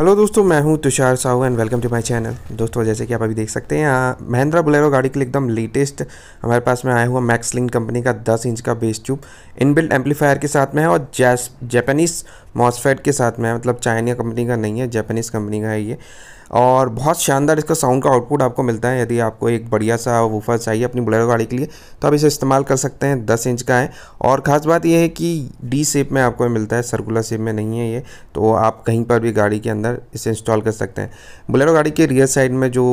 hello दोस्तों मैं हूं Tushar Sahu and welcome to my channel दोस्तों जैसे कि आप अभी देख सकते हैं महिंद्रा बुलेरो गाड़ी के लिए एकदम लेटेस्ट हमारे पास में आया हुआ मैक्सलिन कंपनी का 10 इंच का बेस ट्यूब इनबिल्ट एम्पलीफायर के साथ में है और जैस जैपनीज मॉसफेट के साथ में है मतलब चाइना कंपनी का नहीं है जापानीज़ कंपनी का है ये और बहुत शानदार इसका साउंड का आउटपुट आपको मिलता है यदि आपको एक बढ़िया सा वूफर चाहिए अपनी बुलेरो गाड़ी के लिए तो आप इसे इस्तेमाल कर सकते हैं दस इंच का है और ख़ास बात यह है कि डी सेप में आपको मिलता है सर्कुलर शेप में नहीं है ये तो आप कहीं पर भी गाड़ी के अंदर इसे इंस्टॉल कर सकते हैं बुलेरो गाड़ी के रियर साइड में जो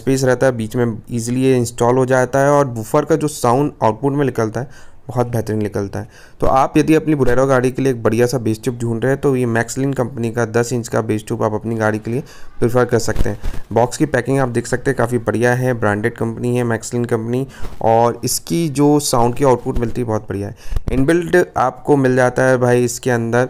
स्पेस रहता है बीच में ईजिली इंस्टॉल हो जाता है और वूफर का जो साउंड आउटपुट में निकलता है बहुत बेहतरीन निकलता है तो आप यदि अपनी बुरेरो गाड़ी के लिए एक बढ़िया सा बेस ट्यूब ढूंढ रहे हैं तो ये मैक्सलिन कंपनी का 10 इंच का बेस ट्यूब आप अपनी गाड़ी के लिए प्रीफर कर सकते हैं बॉक्स की पैकिंग आप देख सकते हैं काफ़ी बढ़िया है ब्रांडेड कंपनी है मैक्सलिन कंपनी और इसकी जो साउंड की आउटपुट मिलती है बहुत बढ़िया है इनबिल्ट आपको मिल जाता है भाई इसके अंदर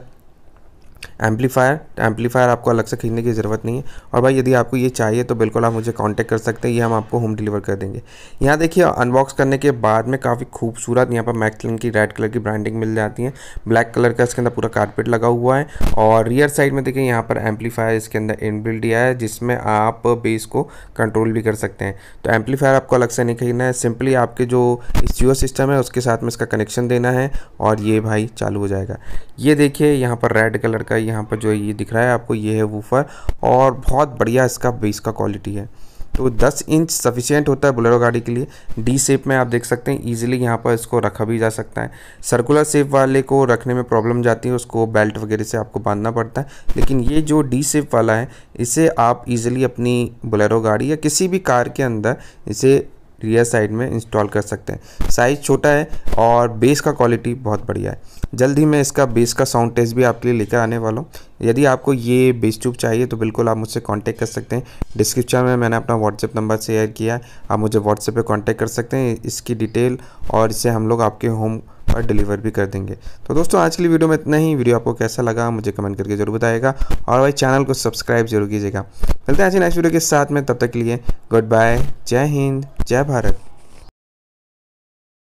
एम्पलीफायर एम्पलीफायर आपको अलग से खरीदने की ज़रूरत नहीं है और भाई यदि आपको ये चाहिए तो बिल्कुल आप मुझे कांटेक्ट कर सकते हैं ये हम आपको होम डिलीवर कर देंगे यहाँ देखिए अनबॉक्स करने के बाद में काफ़ी खूबसूरत यहाँ पर मैकलिन की रेड कलर की ब्रांडिंग मिल जाती है ब्लैक कलर का इसके अंदर पूरा कारपेट लगा हुआ है और रियर साइड में देखिए यहाँ पर एम्पलीफायर इसके अंदर इन दिया है जिसमें आप बेस को कंट्रोल भी कर सकते हैं तो एम्पलीफायर आपको अलग से नहीं खरीदना है सिंपली आपके जो जियो सिस्टम है उसके साथ में इसका कनेक्शन देना है और ये भाई चालू हो जाएगा ये देखिए यहाँ पर रेड कलर का यहाँ पर जो ये दिख रहा है आपको ये है वूफर और बहुत बढ़िया इसका बेस का क्वालिटी है तो 10 इंच सफिशियंट होता है बुलेरो गाड़ी के लिए डी शेप में आप देख सकते हैं इजीली यहाँ पर इसको रखा भी जा सकता है सर्कुलर शेप वाले को रखने में प्रॉब्लम जाती है उसको बेल्ट वगैरह से आपको बांधना पड़ता है लेकिन ये जो डी शेप वाला है इसे आप इजीली अपनी बुलेरो गाड़ी या किसी भी कार के अंदर इसे रियर साइड में इंस्टॉल कर सकते हैं साइज़ छोटा है और बेस का क्वालिटी बहुत बढ़िया है जल्द ही मैं इसका बेस का साउंड टेस्ट भी आपके लिए लेकर आने वाला हूँ यदि आपको ये बेस ट्यूब चाहिए तो बिल्कुल आप मुझसे कांटेक्ट कर सकते हैं डिस्क्रिप्शन में मैंने अपना व्हाट्सएप नंबर शेयर किया है आप मुझे व्हाट्सएप पर कॉन्टैक्ट कर सकते हैं इसकी डिटेल और इसे हम लोग आपके होम पर डिलीवर भी कर देंगे तो दोस्तों आज के लिए वीडियो में इतना ही वीडियो आपको कैसा लगा मुझे कमेंट करके जरूर बताएगा और भाई चैनल को सब्सक्राइब जरूर कीजिएगा मिलते हैं ऐसी नेक्स्ट वीडियो के साथ में तब तक के लिए गुड बाय जय हिंद जय भारत